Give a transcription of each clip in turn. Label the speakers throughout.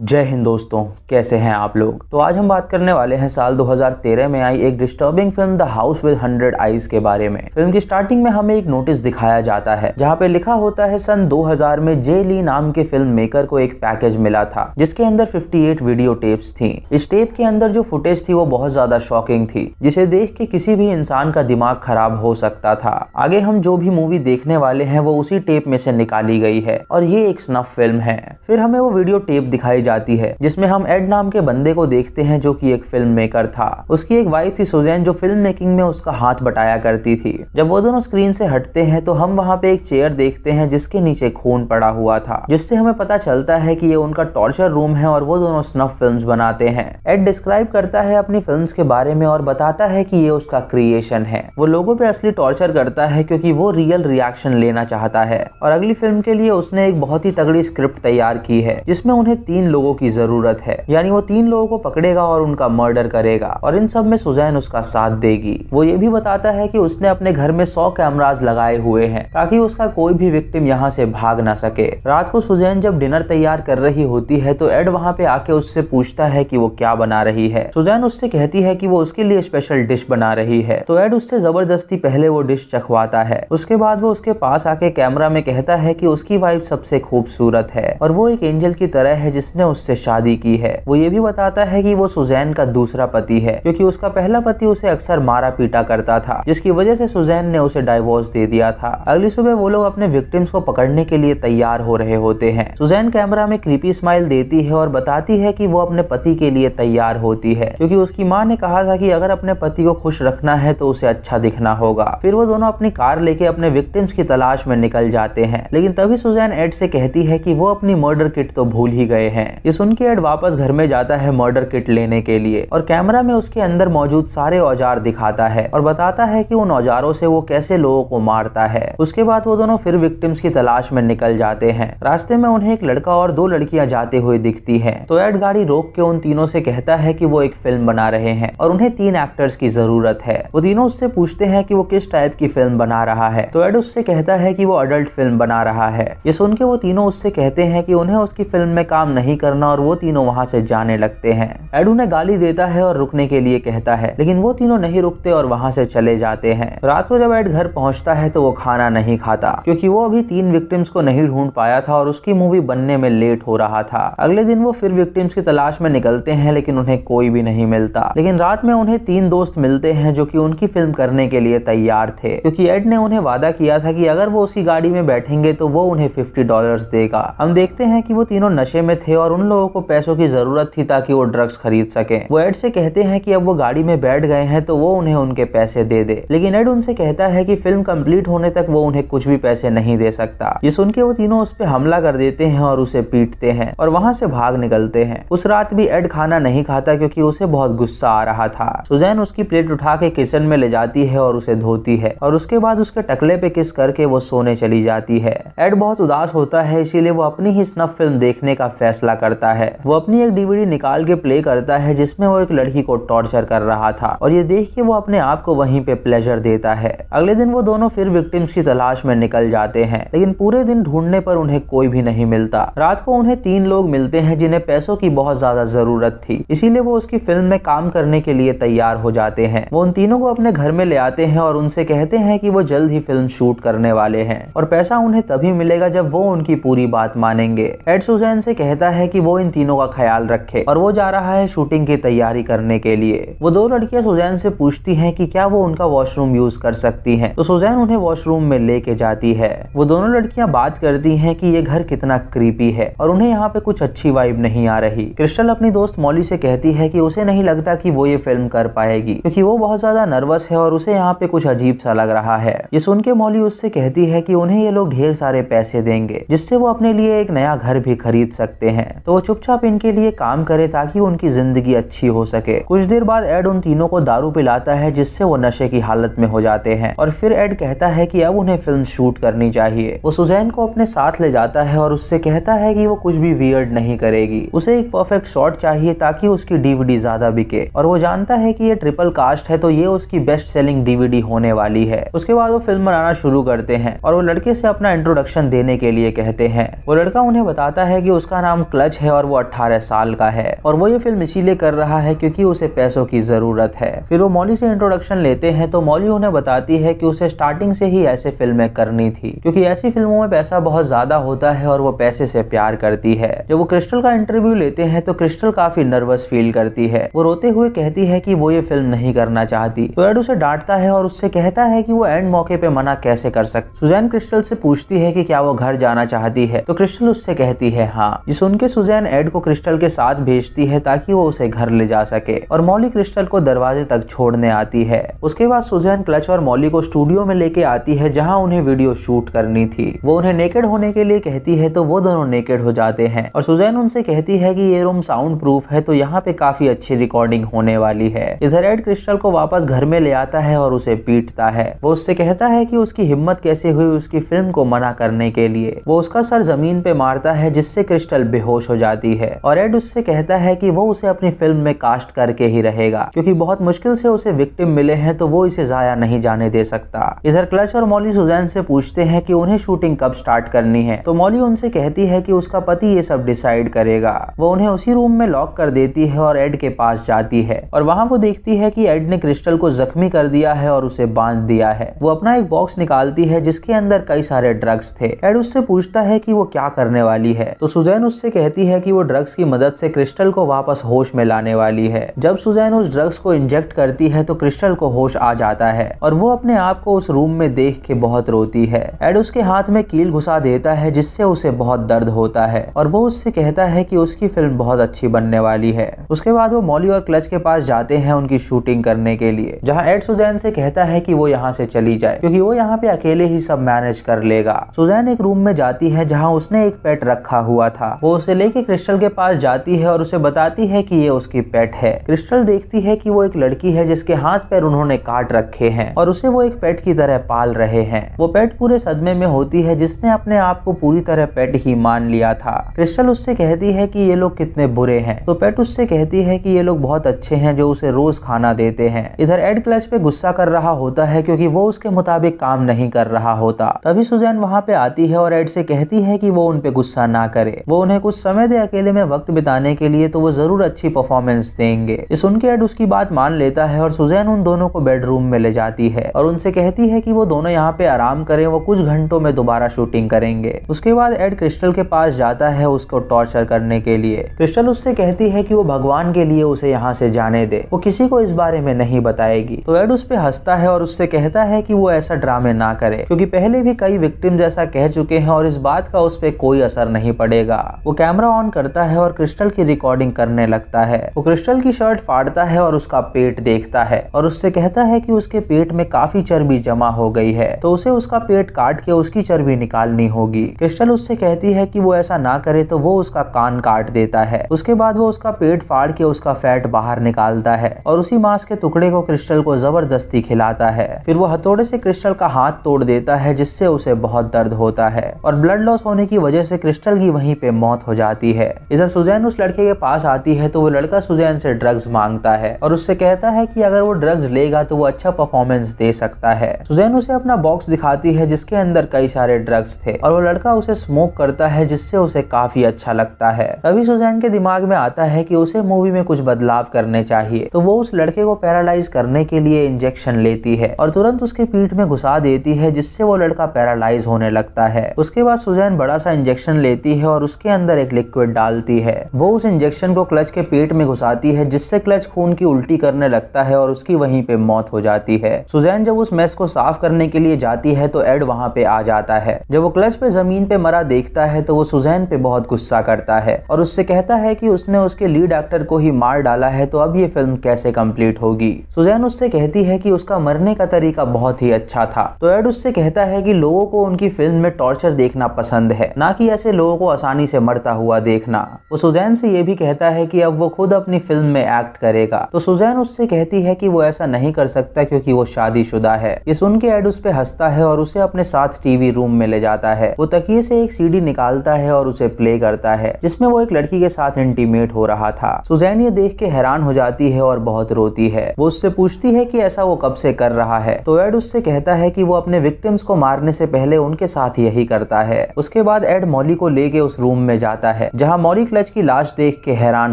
Speaker 1: जय हिंद दोस्तों कैसे हैं आप लोग तो आज हम बात करने वाले हैं साल 2013 में आई एक disturbing film the house with hundred eyes के बारे में फिल्म की स्टार्टिंग में हमें एक नोटिस दिखाया जाता है जहां पे लिखा होता है सन 2000 में जे ली नाम के फिल्म मेकर को एक पैकेज मिला था जिसके अंदर 58 वीडियो टेप्स थी इस टेप के अंदर जो फुटेज थी वो बहुत ज्यादा शॉकिंग थी जिसे देख के किसी भी इंसान का दिमाग खराब हो सकता था आगे हम जो भी मूवी देखने वाले है वो उसी टेप में से निकाली गई है और ये एक स्नफ फिल्म है फिर हमें वो वीडियो टेप दिखाई जाती है जिसमें हम एड नाम के बंदे को देखते हैं जो कि एक फिल्म मेकर था उसकी एक वाइफ थी सुजैन जो फिल्म मेकिंग में उसका हाथ बटाया करती थी जब वो दोनों स्क्रीन से हटते हैं तो हम वहाँ पे एक चेयर देखते हैं जिसके नीचे खून पड़ा हुआ था जिससे हमें पता चलता है की ये उनका टॉर्चर रूम है और वो दोनों स्नफ फिल्म बनाते हैं एड डिस्क्राइब करता है अपनी फिल्म के बारे में और बताता है की ये उसका क्रिएशन है वो लोगों पे असली टॉर्चर करता है क्योंकि वो रियल रिएक्शन लेना चाहता है और अगली फिल्म के लिए उसने एक बहुत ही तगड़ी स्क्रिप्ट तैयार की है जिसमें उन्हें तीन लोगों की जरूरत है यानी वो तीन लोगों को पकड़ेगा और उनका मर्डर करेगा और इन सब में सुजैन उसका साथ देगी वो ये भी बताता है कि उसने अपने घर में सौ कैमराज लगाए हुए हैं ताकि उसका कोई भी विक्टिम यहाँ से भाग ना सके रात को सुजैन जब डिनर तैयार कर रही होती है तो एड वहाँ पे आके उससे पूछता है की वो क्या बना रही है सुजैन उससे कहती है की वो उसके लिए स्पेशल डिश बना रही है तो एड उससे जबरदस्ती पहले वो डिश चखवाता है उसके बाद वो उसके पास आके कैमरा में कहता है की उसकी वाइफ सबसे खूबसूरत है और वो एक एंजल की तरह है जिसने उससे शादी की है वो ये भी बताता है कि वो सुजैन का दूसरा पति है क्योंकि उसका पहला पति उसे अक्सर मारा पीटा करता था जिसकी वजह से सुजैन ने उसे डाइवोर्स दे दिया था अगली सुबह वो लोग अपने विक्टिम्स को पकड़ने के लिए तैयार हो रहे होते हैं सुजैन कैमरा में क्रीपी स्माइल देती है और बताती है की वो अपने पति के लिए तैयार होती है क्योंकि उसकी माँ ने कहा था की अगर अपने पति को खुश रखना है तो उसे अच्छा दिखना होगा फिर वो दोनों अपनी कार लेके अपने विक्टिम्स की तलाश में निकल जाते हैं लेकिन तभी सुजैन एड से कहती है कि वो अपनी मर्डर किट तो भूल ही गए हैं हैं ये सुन के एड वापस घर में जाता है मर्डर किट लेने के लिए और कैमरा में उसके अंदर मौजूद सारे औजार दिखाता है और बताता है कि उन औजारों से वो कैसे लोगों को मारता है उसके बाद वो दोनों फिर विक्टिम्स की तलाश में निकल जाते हैं रास्ते में उन्हें एक लड़का और दो लड़कियां जाते हुए दिखती है तो एड गाड़ी रोक के उन तीनों से कहता है की वो एक फिल्म बना रहे हैं और उन्हें तीन एक्टर्स की जरूरत है वो तीनों उससे पूछते हैं की वो किस टाइप की फिल्म बना रहा है तो एड उससे कहता है की वो अडल्ट फिल्म बना रहा है ये सुन के वो तीनों उससे कहते हैं की उन्हें उसकी फिल्म में काम नहीं नहीं करना और वो तीनों वहाँ से जाने लगते हैं एड उन्हें गाली देता है और रुकने के लिए कहता है लेकिन वो तीनों नहीं रुकते और वहाँ से चले जाते हैं रात को जब एड घर पहुँचता है तो वो खाना नहीं खाता क्योंकि वो अभी तीन विक्टिम्स को नहीं ढूंढ पाया था और उसकी मूवी बनने में लेट हो रहा था अगले दिन वो फिर विक्टिम्स की तलाश में निकलते हैं लेकिन उन्हें कोई भी नहीं मिलता लेकिन रात में उन्हें तीन दोस्त मिलते हैं जो की उनकी फिल्म करने के लिए तैयार थे क्योंकि एड ने उन्हें वादा किया था कि अगर वो उसी गाड़ी में बैठेंगे तो वो उन्हें फिफ्टी डॉलर देगा हम देखते हैं की वो तीनों नशे में थे और और उन लोगों को पैसों की ज़रूरत थी ताकि वो ड्रग्स खरीद सके वो एड से कहते हैं कि अब वो गाड़ी में बैठ गए हैं तो वो उन्हें उनके पैसे दे दे लेकिन एड उनसे कहता है कि फिल्म कंप्लीट होने तक वो उन्हें कुछ भी पैसे नहीं दे सकता ये सुन के वो तीनों उस पर हमला कर देते हैं और उसे पीटते हैं और वहाँ से भाग निकलते हैं उस रात भी एड खाना नहीं खाता क्योंकि उसे बहुत गुस्सा आ रहा था सुजैन उसकी प्लेट उठा के किचन में ले जाती है और उसे धोती है और उसके बाद उसके टकले पे किस करके वो सोने चली जाती है एड बहुत उदास होता है इसीलिए वो अपनी ही स्नफ फिल्म देखने का फैसला करता है वो अपनी एक डीवीडी निकाल के प्ले करता है जिसमें वो एक लड़की को टॉर्चर कर रहा था और ये देख के वो अपने आप को वहीं पे प्लेजर देता है अगले दिन वो दोनों फिर विक्टिम्स की तलाश में निकल जाते हैं लेकिन पूरे दिन ढूंढने पर उन्हें कोई भी नहीं मिलता रात को उन्हें तीन लोग मिलते हैं जिन्हें पैसों की बहुत ज्यादा जरूरत थी इसीलिए वो उसकी फिल्म में काम करने के लिए तैयार हो जाते हैं वो उन तीनों को अपने घर में ले आते हैं और उनसे कहते हैं कि वो जल्द ही फिल्म शूट करने वाले हैं और पैसा उन्हें तभी मिलेगा जब वो उनकी पूरी बात मानेंगे एड सुजैन से कहता है है कि वो इन तीनों का ख्याल रखे और वो जा रहा है शूटिंग की तैयारी करने के लिए वो दो लड़कियां सुजैन से पूछती हैं कि क्या वो उनका वॉशरूम यूज कर सकती हैं तो सुजैन उन्हें वॉशरूम में लेके जाती है वो दोनों लड़कियां बात करती हैं कि ये घर कितना क्रीपी है और उन्हें यहाँ पे कुछ अच्छी वाइब नहीं आ रही क्रिस्टल अपनी दोस्त मौली से कहती है कि उसे नहीं लगता कि वो ये फिल्म कर पाएगी क्योंकि वो बहुत ज्यादा नर्वस है और उसे यहाँ पे कुछ अजीब सा लग रहा है ये सुन के मौली उससे कहती है कि उन्हें ये लोग ढेर सारे पैसे देंगे जिससे वो अपने लिए एक नया घर भी खरीद सकते हैं हैं तो वो चुपचाप इनके लिए काम करे ताकि उनकी जिंदगी अच्छी हो सके कुछ देर बाद एड उन तीनों को दारू पिलाता है जिससे वो नशे की हालत में हो जाते हैं और फिर एड कहता है कि अब उन्हें फिल्म शूट करनी चाहिए वो सुजैन को अपने साथ ले जाता है और उससे कहता है कि वो कुछ भी वियर्ड नहीं करेगी उसे एक परफेक्ट शॉट चाहिए ताकि उसकी डीवीडी ज्यादा बिके और वो जानता है कि ये ट्रिपल कास्ट है तो ये उसकी बेस्ट सेलिंग डीवीडी होने वाली है उसके बाद वो फिल्म बनाना शुरू करते हैं और वो लड़के से अपना इंट्रोडक्शन देने के लिए कहते हैं वो लड़का उन्हें बताता है कि उसका नाम क्लच लालच है और वो 18 साल का है और वो ये फिल्म इसीलिए कर रहा है क्योंकि उसे पैसों की जरूरत है फिर वो मौली से इंट्रोडक्शन लेते हैं तो मौली उन्हें बताती है कि उसे स्टार्टिंग से ही ऐसे फिल्में करनी थी क्योंकि ऐसी फिल्मों में पैसा बहुत ज्यादा होता है और वो पैसे से प्यार करती है जब वो क्रिस्टल का इंटरव्यू लेते हैं तो क्रिस्टल काफी नर्वस फील करती है वो रोते हुए कहती है कि वो ये फिल्म नहीं करना चाहती तो एड उसे डांटता है और उससे कहता है कि वो एंड मौके पे मना कैसे कर सकती सुजैन क्रिस्टल से पूछती है कि क्या वो घर जाना चाहती है तो क्रिस्टल उससे कहती है हाँ जिस उनके सुजैन एड को क्रिस्टल के साथ भेजती है ताकि वो उसे घर ले जा सके और मौली क्रिस्टल को दरवाजे तक छोड़ने आती है उसके बाद सुजैन क्लच और मौली को स्टूडियो में लेके आती है जहाँ उन्हें वीडियो शूट करनी थी वो उन्हें नेकेड होने के लिए कहती है तो वो दोनों नेकेड हो जाते हैं और सुजैन उनसे कहती है की ये रूम साउंड प्रूफ है तो यहाँ पे काफी अच्छी रिकॉर्डिंग होने वाली है इधर एड क्रिस्टल को वापस घर में ले आता है और उसे पीटता है वो उससे कहता है की उसकी हिम्मत कैसे हुई उसकी फिल्म को मना करने के लिए वो उसका सर जमीन पे मारता है जिससे क्रिस्टल बेहोश खुश हो जाती है और एड उससे कहता है कि वो उसे अपनी फिल्म में कास्ट करके ही रहेगा क्योंकि बहुत मुश्किल से उसे विक्टिम मिले हैं तो वो इसे जाया नहीं जाने दे सकता इधर क्लच और मौली सुजैन से पूछते हैं कि उन्हें शूटिंग कब स्टार्ट करनी है तो मौली उनसे कहती है कि उसका पति ये सब डिसाइड करेगा वो उन्हें उसी रूम में लॉक कर देती है और एड के पास जाती है और वहां वो देखती है कि एड ने क्रिस्टल को जख्मी कर दिया है और उसे बांध दिया है वो अपना एक बॉक्स निकालती है जिसके अंदर कई सारे ड्रग्स थे एड उससे पूछता है कि वो क्या करने वाली है तो सुजैन उससे कहती कहती है कि वो ड्रग्स की मदद से क्रिस्टल को वापस होश में लाने वाली है जब सुजैन उस ड्रग्स को इंजेक्ट करती है तो क्रिस्टल को होश आ जाता है और वो अपने आप को उस रूम में देख के बहुत रोती है एड उसके हाथ में कील घुसा देता है जिससे उसे बहुत दर्द होता है और वो उससे कहता है की उसकी फिल्म बहुत अच्छी बनने वाली है उसके बाद वो मॉली और क्लच के पास जाते हैं उनकी शूटिंग करने के लिए जहाँ एड सुजैन से कहता है की वो यहाँ से चली जाए क्योंकि वो यहाँ पे अकेले ही सब मैनेज कर लेगा सुजैन एक रूम में जाती है जहाँ उसने एक पेट रखा हुआ था वो उसे लेके क्रिस्टल के पास जाती है और उसे बताती है कि ये उसकी पेट है क्रिस्टल देखती है कि वो एक लड़की है जिसके हाथ पैर उन्होंने काट रखे हैं और उसे वो एक पेट की तरह पाल रहे हैं वो पेट पूरे सदमे में होती है जिसने अपने आप को पूरी तरह पेट ही मान लिया था क्रिस्टल उससे कहती है कि ये लोग कितने बुरे हैं तो पेट उससे कहती है कि ये लोग बहुत अच्छे हैं जो उसे रोज खाना देते हैं इधर एड क्लच पे गुस्सा कर रहा होता है क्योंकि वो उसके मुताबिक काम नहीं कर रहा होता तभी सुजैन वहाँ पे आती है और एड से कहती है कि वो उन पे गुस्सा ना करे वो उन्हें कुछ समय दे अकेले में वक्त बिताने के लिए तो वो जरूर अच्छी परफॉर्मेंस देंगे इस उनके एड उसकी बात मान लेता है और सुजैन उन दोनों को बेडरूम में ले जाती है और उनसे कहती है कि वो दोनों यहाँ पे आराम करें वो कुछ घंटों में दोबारा शूटिंग करेंगे उसके बाद एड क्रिस्टल के पास जाता है उसको टॉर्चर करने के लिए क्रिस्टल उससे कहती है कि वो भगवान के लिए उसे यहाँ से जाने दे वो किसी को इस बारे में नहीं बताएगी तो एड उस पर हंसता है और उससे कहता है कि वो ऐसा ड्रामे ना करे क्योंकि पहले भी कई विक्टिम जैसा कह चुके हैं और इस बात का उस पर कोई असर नहीं पड़ेगा वो कैमरा कैमरा ऑन करता है और क्रिस्टल की रिकॉर्डिंग करने लगता है वो क्रिस्टल की शर्ट फाड़ता है और उसका पेट देखता है और उससे कहता है कि उसके पेट में काफी चर्बी जमा हो गई है तो उसे उसका पेट काट के उसकी चर्बी निकालनी होगी क्रिस्टल उससे कहती है कि वो ऐसा ना करे तो वो उसका कान काट देता है उसके बाद वो उसका पेट फाड़ के उसका फैट बाहर निकालता है और उसी मांस के टुकड़े को क्रिस्टल को जबरदस्ती खिलाता है फिर वो हथौड़े से क्रिस्टल का हाथ तोड़ देता है जिससे उसे बहुत दर्द होता है और ब्लड लॉस होने की वजह से क्रिस्टल की वहीं पे मौत हो जाती जाती है इधर सुजैन उस लड़के के पास आती है तो वो लड़का सुजैन से ड्रग्स मांगता है और उससे कहता है कि अगर वो ड्रग्स लेगा तो वो अच्छा परफॉर्मेंस दे सकता है सुजैन उसे अपना बॉक्स दिखाती है जिसके अंदर कई सारे ड्रग्स थे और वो लड़का उसे स्मोक करता है जिससे उसे काफी अच्छा लगता है तभी सुजैन के दिमाग में आता है कि उसे मूवी में कुछ बदलाव करने चाहिए तो वो उस लड़के को पैरालाइज करने के लिए इंजेक्शन लेती है और तुरंत उसके पीठ में घुसा देती है जिससे वो लड़का पैरालाइज होने लगता है उसके बाद सुजैन बड़ा सा इंजेक्शन लेती है और उसके अंदर एक लिक्विड डालती है वो उस इंजेक्शन को क्लच के पेट में घुसाती है जिससे क्लच खून की उल्टी करने लगता है और उसकी वहीं पे मौत हो जाती है सुजैन जब उस मैस को साफ करने के लिए जाती है तो एड वहाँ पे आ जाता है जब वो क्लच पे जमीन पे मरा देखता है तो वो सुजैन पे बहुत गुस्सा करता है और उससे कहता है कि उसने उसके लीड एक्टर को ही मार डाला है तो अब ये फिल्म कैसे कम्प्लीट होगी सुजैन उससे कहती है कि उसका मरने का तरीका बहुत ही अच्छा था तो एड उससे कहता है कि लोगों को उनकी फिल्म में टॉर्चर देखना पसंद है ना कि ऐसे लोगों को आसानी से मरता हुआ हुआ देखना वो तो सुजैन से ये भी कहता है कि अब वो खुद अपनी फिल्म में एक्ट करेगा तो सुजैन उससे कहती है कि वो ऐसा नहीं कर सकता क्योंकि वो शादीशुदा है ये सुन के एड उस पर हंसता है और उसे अपने साथ टीवी रूम में ले जाता है वो तकिए से एक सीडी निकालता है और उसे प्ले करता है जिसमें वो एक लड़की के साथ इंटीमेट हो रहा था सुजैन ये देख के हैरान हो जाती है और बहुत रोती है वो उससे पूछती है कि ऐसा वो कब से कर रहा है तो एड उससे कहता है कि वो अपने विक्टिम्स को मारने से पहले उनके साथ यही करता है उसके बाद एड मॉली को लेके उस रूम में जाता है है जहाँ मौली क्लच की लाश देख के हैरान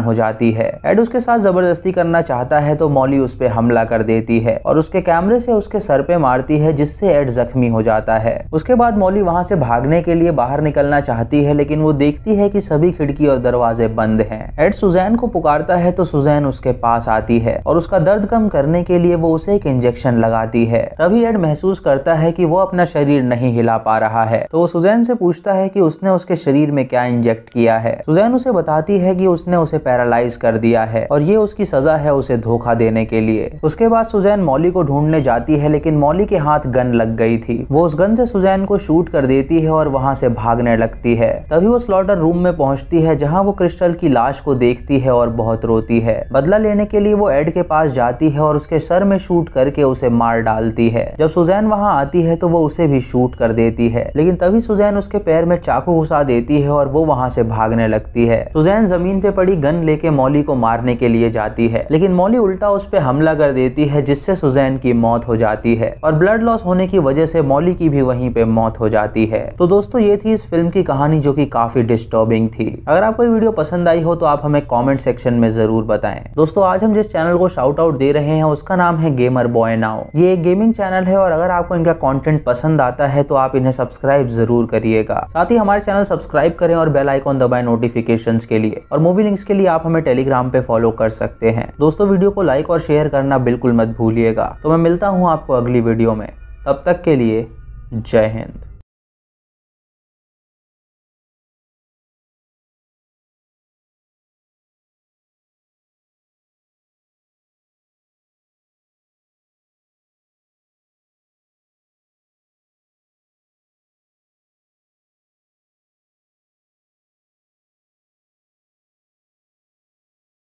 Speaker 1: हो जाती है एड उसके साथ जबरदस्ती करना चाहता है तो मौली उस पर हमला कर देती है और उसके कैमरे से उसके सर पे मारती है जिससे एड जख्मी हो जाता है उसके बाद मौली वहाँ से भागने के लिए बाहर निकलना चाहती है लेकिन वो देखती है की सभी खिड़की और दरवाजे बंद है एड सुजैन को पुकारता है तो सुजैन उसके पास आती है और उसका दर्द कम करने के लिए वो उसे एक इंजेक्शन लगाती है तभी एड महसूस करता है कि वो अपना शरीर नहीं हिला पा रहा है तो वो सुजैन से पूछता है कि उसने उसके शरीर में क्या इंजेक्ट किया किया है सुजैन उसे बताती है कि उसने उसे पैरालाइज कर दिया है और ये उसकी सजा है उसे धोखा देने के लिए उसके बाद सुजैन मौली को ढूंढने जाती है लेकिन मौली के हाथ गन लग गई थी वो उस गन से सुजैन को शूट कर देती है और वहां से भागने लगती है तभी वो स्लॉटर रूम में पहुंचती है जहाँ वो क्रिस्टल की लाश को देखती है और बहुत रोती है बदला लेने के लिए वो एड के पास जाती है और उसके सर में शूट करके उसे मार डालती है जब सुजैन वहां आती है तो वो उसे भी शूट कर देती है लेकिन तभी सुजैन उसके पैर में चाकू घुसा देती है और वो वहां से भागने लगती है सुजैन जमीन पे पड़ी गन लेके मौली को मारने के लिए जाती है लेकिन मौली उल्टा उस पर हमला कर देती है जिससे सुजैन की मौत हो जाती है और ब्लड लॉस होने की वजह से मौली की भी वहीं पे मौत हो जाती है तो दोस्तों ये थी इस फिल्म की कहानी जो की काफी डिस्टर्बिंग थी अगर आपको वीडियो पसंद आई हो तो आप हमें कॉमेंट सेक्शन में जरूर बताए दोस्तों आज हम जिस चैनल को शाउट आउट दे रहे हैं उसका नाम है गेमर बॉय नाउ ये एक गेमिंग चैनल है और अगर आपको इनका कॉन्टेंट पसंद आता है तो आप इन्हें सब्सक्राइब जरूर करिएगा साथ ही हमारे चैनल सब्सक्राइब करें और बेल आइकॉन दबाएं नोटिफिकेशन के लिए और मूवी लिंक्स के लिए आप हमें टेलीग्राम पे फॉलो कर सकते हैं दोस्तों वीडियो को लाइक और शेयर करना बिल्कुल मत भूलिएगा तो मैं मिलता हूँ आपको अगली वीडियो में तब तक के लिए जय हिंद